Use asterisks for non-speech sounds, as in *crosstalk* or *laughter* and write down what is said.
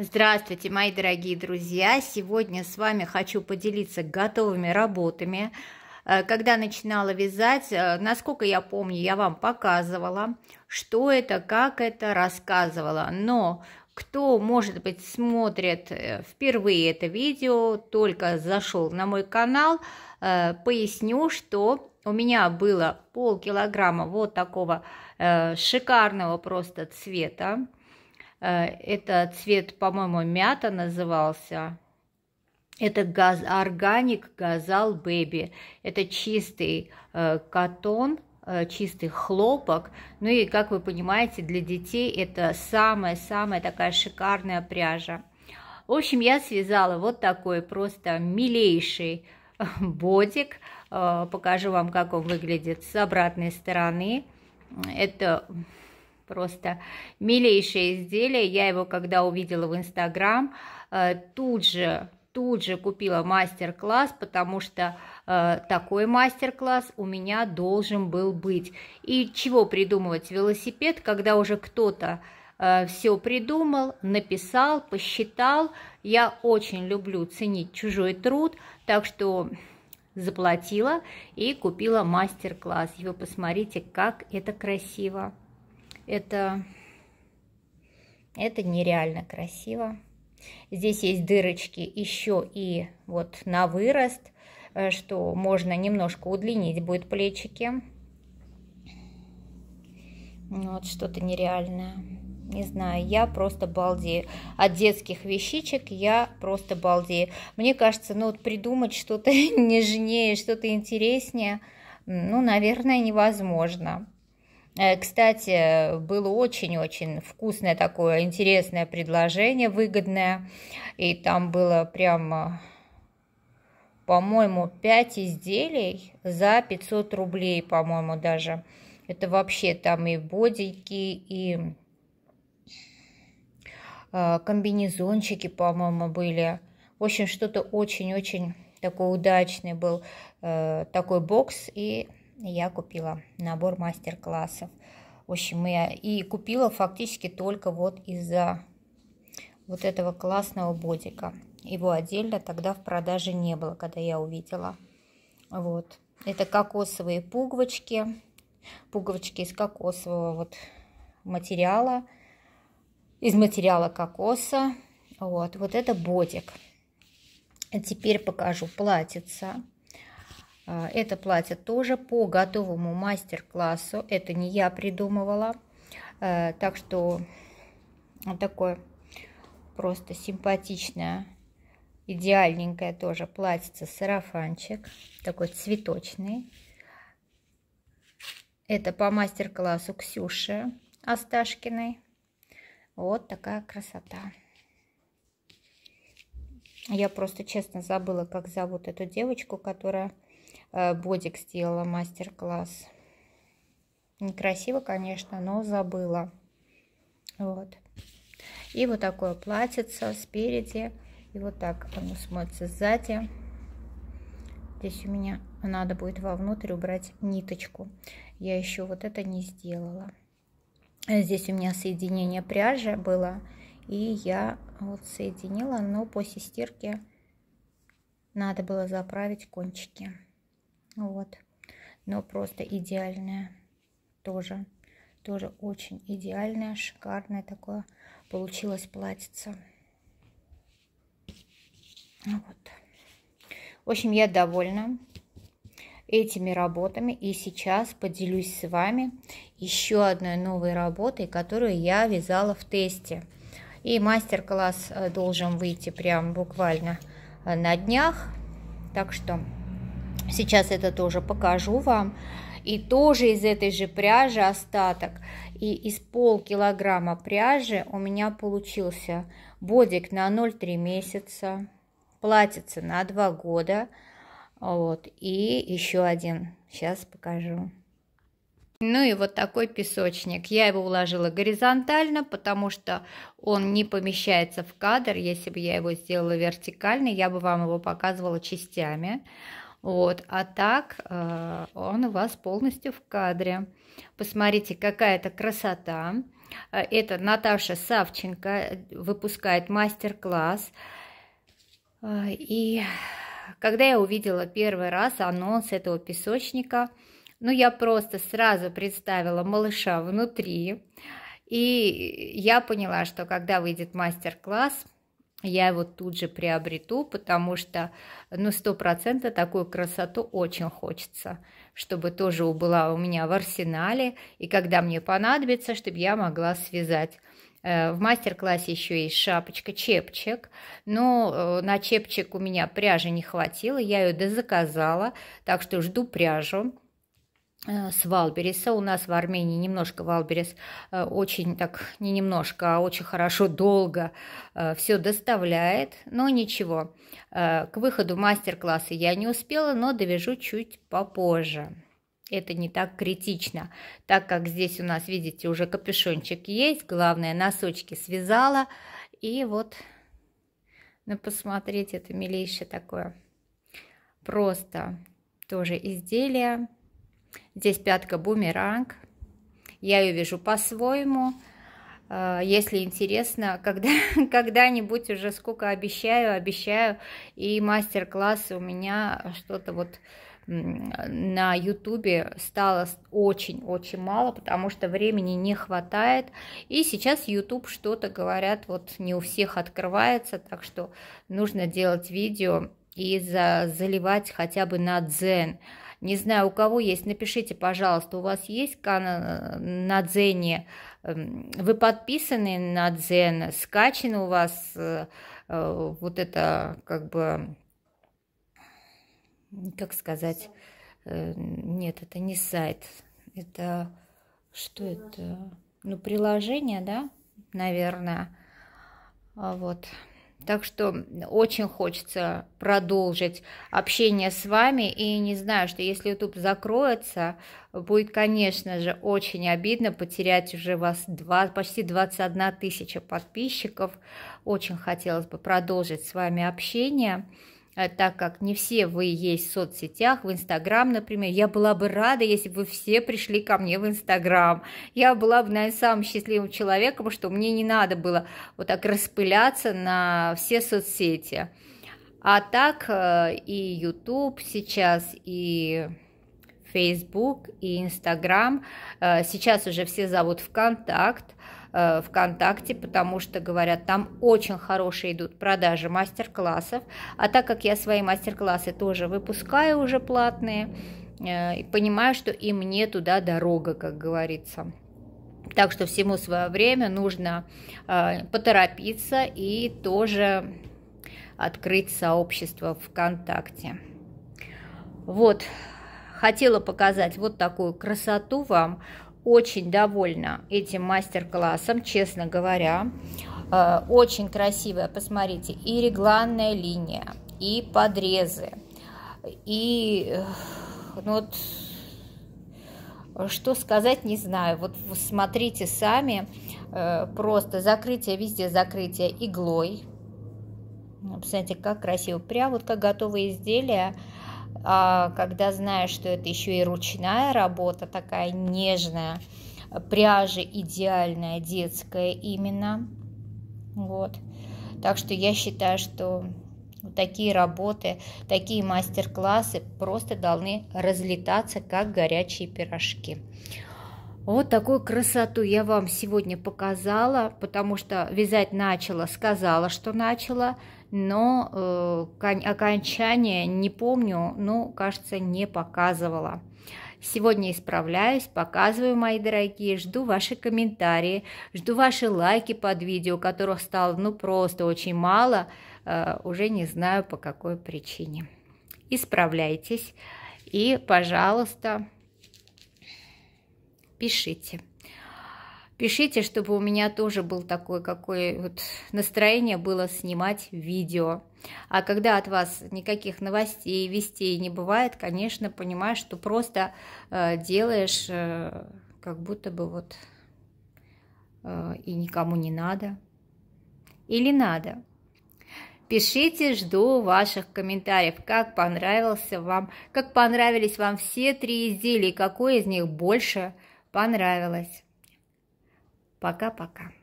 Здравствуйте, мои дорогие друзья! Сегодня с вами хочу поделиться готовыми работами. Э, когда начинала вязать, э, насколько я помню, я вам показывала, что это, как это, рассказывала. Но кто, может быть, смотрит э, впервые это видео, только зашел на мой канал, поясню, что у меня было полкилограмма вот такого шикарного просто цвета Э, это цвет, по-моему, мята назывался. Это газ, органик газал бэби. Это чистый э, катон, э, чистый хлопок. Ну и, как вы понимаете, для детей это самая-самая такая шикарная пряжа. В общем, я связала вот такой просто милейший э, бодик. покажу вам, как он выглядит с обратной стороны. Это Просто милейшее изделие. Я его, когда увидела в Инстаграм, э, тут же тут же купила мастер-класс, потому что э, такой мастер-класс у меня должен был быть. И чего придумывать велосипед, когда уже кто-то э, все придумал, написал, посчитал. Я очень люблю ценить чужой труд, так что заплатила и купила мастер-класс. И вы посмотрите, как это красиво. Это, это нереально красиво. Здесь есть дырочки еще и вот на вырост, э, что можно немножко удлинить будет плечики. Ну, вот что-то нереальное. Не знаю, я просто балдею. От детских вещичек я просто балдею. Мне кажется, ну вот придумать что-то *laughs* нежнее, что-то интереснее, ну, наверное, невозможно. Э, кстати, было очень-очень вкусное такое интересное предложение, выгодное. И там было прямо, по-моему, 5 изделий за 500 рублей, по-моему, даже. Это вообще там и бодики, и э, комбинезончики, по-моему, были. В общем, что-то очень-очень такой удачный был э, такой бокс. И я купила набор мастер-классов. В общем, я и купила фактически только вот из-за вот этого классного бодика. Его отдельно тогда в продаже не было, когда я увидела. Вот. Это кокосовые пуговочки, пуговочки из кокосового вот материала. Из материала кокоса. Вот. Вот это бодик. Теперь покажу платьица. А, это платье тоже по готовому мастер-классу. Это не я придумывала. А, так что такое просто симпатичное, идеальненькое тоже платьице-сарафанчик. Такой цветочный. Это по мастер-классу Ксюши Асташкиной. Вот такая красота. Я просто честно забыла, как зовут эту девочку, которая Э, бодик сделала мастер-класс. Некрасиво, конечно, но забыла. Вот. И вот такое платьице спереди. И вот так оно смотрится сзади. Здесь у меня надо будет вовнутрь убрать ниточку. Я еще вот это не сделала. Здесь у меня соединение пряжи было. И я вот соединила, но после стирки надо было заправить кончики. Вот. Но просто идеальная тоже. Тоже очень идеальная, шикарная такое получилось платьице. Ну вот. В общем, я довольна этими работами. И сейчас поделюсь с вами еще одной новой работой, которую я вязала в тесте. И мастер-класс э, должен выйти прям буквально э, на днях. Так что Сейчас это тоже покажу вам. И тоже из этой же пряжи остаток. И из полкилограмма пряжи у меня получился бодик на 0,3 месяца, платится на 2 года. Вот. И еще один. Сейчас покажу. Ну и вот такой песочник. Я его уложила горизонтально, потому что он не помещается в кадр. Если бы я его сделала вертикально, я бы вам его показывала частями. Вот. А так э, он у вас полностью в кадре. Посмотрите, какая это красота. Э, это Наташа Савченко э, выпускает мастер-класс. Э, и когда я увидела первый раз анонс этого песочника, ну, я просто сразу представила малыша внутри. И я поняла, что когда выйдет мастер-класс, я его тут же приобрету, потому что, ну, сто процентов такую красоту очень хочется, чтобы тоже была у меня в арсенале, и когда мне понадобится, чтобы я могла связать. Э, в мастер-классе еще есть шапочка-чепчик, но э, на чепчик у меня пряжи не хватило, я ее дозаказала, так что жду пряжу. Э, с Валбереса. У нас в Армении немножко Валберес э, очень так, не немножко, а очень хорошо, долго э, все доставляет, но ничего. К выходу мастер-класса я не успела, но довяжу чуть попозже. Это не так критично, так как здесь у нас, видите, уже капюшончик есть, главное, носочки связала, и вот, ну, посмотрите, это милейшее такое, просто тоже изделие, Здесь пятка бумеранг. Я ее вижу по-своему. Э, если интересно, когда, *laughs* когда-нибудь уже сколько обещаю, обещаю. И мастер-классы у меня что-то вот на ютубе стало очень-очень мало, потому что времени не хватает. И сейчас YouTube что-то, говорят, вот не у всех открывается, так что нужно делать видео и заливать хотя бы на дзен. Не знаю, у кого есть, напишите, пожалуйста, у вас есть канал э, на Дзене, эм, вы подписаны на Дзен, скачан у вас э, э, вот это, как бы, как сказать, нет, это не сайт, это, что это, ну, приложение, да, наверное, а вот, так что очень хочется продолжить общение с вами. И не знаю, что если YouTube закроется, будет, конечно же, очень обидно потерять уже вас 2, почти 21 тысяча подписчиков. Очень хотелось бы продолжить с вами общение. А, так как не все вы есть в соцсетях, в Инстаграм, например. Я была бы рада, если бы вы все пришли ко мне в Инстаграм. Я была бы, наверное, самым счастливым человеком, что мне не надо было вот так распыляться на все соцсети. А так э, и YouTube сейчас, и Facebook, и Инстаграм, э, Сейчас уже все зовут ВКонтакт. Э, ВКонтакте, потому что, говорят, там очень хорошие идут продажи мастер-классов. А так как я свои мастер-классы тоже выпускаю уже платные, э, понимаю, что и мне туда дорога, как говорится. Так что всему свое время нужно э, поторопиться и тоже открыть сообщество ВКонтакте. Вот, хотела показать вот такую красоту вам. Очень довольна этим мастер-классом, честно говоря. Э, очень красивая, посмотрите, и регланная линия, и подрезы, и э, ну вот что сказать, не знаю. Вот смотрите сами, э, просто закрытие, везде закрытие иглой. Посмотрите, как красиво. Прям вот как готовые изделия а когда знаешь, что это еще и ручная работа, такая нежная, пряжа идеальная, детская именно. Вот. Так что я считаю, что такие работы, такие мастер-классы просто должны разлетаться, как горячие пирожки. Вот такую красоту я вам сегодня показала, потому что вязать начала, сказала, что начала – но э, окончание не помню, но кажется, не показывала. Сегодня исправляюсь, показываю, мои дорогие, жду ваши комментарии, жду ваши лайки под видео, которых стало, ну, просто очень мало, э, уже не знаю по какой причине. Исправляйтесь и, пожалуйста, пишите. Пишите, чтобы у меня тоже был такой, какое вот настроение было снимать видео. А когда от вас никаких новостей, вестей не бывает, конечно, понимаешь, что просто э, делаешь, э, как будто бы вот э, и никому не надо. Или надо. Пишите, жду ваших комментариев, как понравился вам, как понравились вам все три изделия, какое из них больше понравилось. Пока-пока.